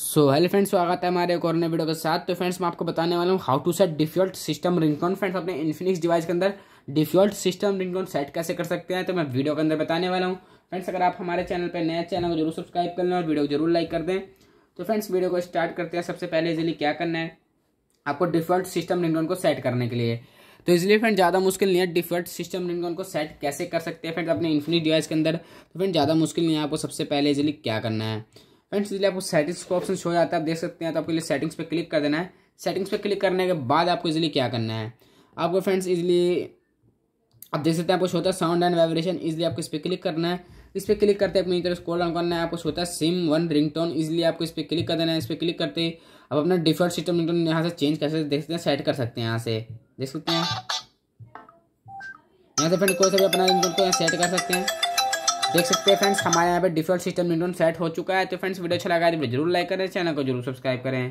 so hello friends स्वागत है हमारे एक और नए वीडियो के साथ तो फ्रेंड्स मैं आपको बताने वाला हूँ how to set default system ringtone friends अपने इन्फिनिक्स डिवाइस के अंदर डिफॉल्ट सिस्टम रिंगटोन सेट कैसे कर सकते हैं तो मैं वीडियो के अंदर बताने वाला हूँ फ्रेंड्स अगर आप हमारे चैनल पर नए चैनल को जरूर सब्सक्राइब कर लें और वीडियो को जरूर लाइक कर दें तो फ्रेंड्स वीडियो को स्टार्ट करते हैं सबसे पहले इजिली क्या करना है आपको डिफॉल्ट सिस्टम रिंगटोन को सेट करने के लिए तो इसलिए फ्रेंड ज़्यादा मुश्किल नहीं है डिफॉल्ट सिस्टम रिंगटोन को सेट कैसे कर सकते हैं फ्रेंड्स अपने इन्फिनिक्स डिवाइस के अंदर तो फ्रेंड ज़्यादा मुश्किल नहीं है आपको सबसे पहले इजिली क्या करना है फ्रेंड्स इसलिए आपको सेटिंग्स का ऑप्शन शो जाता है आप देख सकते हैं तो आपके लिए सेटिंग्स पे क्लिक कर देना है सेटिंग्स पे क्लिक करने के बाद आपको इजिली क्या करना है आपको फ्रेंड्स इजिली आप देख सकते हैं आपको होता है साउंड एंड वाइब्रेशन इजिली आपको इस पर क्लिक करना है इस पर क्लिक करते अपनी तरफ स्क्रॉल ऑन करना है आपको होता है SIM one ring tone easily आपको इस पर क्लिक कर देना है इस पर क्लिक करते ही आप अपना डिफॉल्ट सिस्टम रिंग यहाँ से चेंज कर सकते देख सकते हैं सेट कर सकते हैं यहाँ से देख सकते हैं यहाँ से फ्रेंड कोई सा भी अपना रिंग को सेट कर सकते हैं देख सकते हैं फ्रेंड्स हमारे यहाँ पे डिफॉल्ट सिस्टम सेट हो चुका है तो फ्रेंड्स वीडियो अच्छा लगा है तो जरूर लाइक करें चैनल को जरूर सब्सक्राइब करें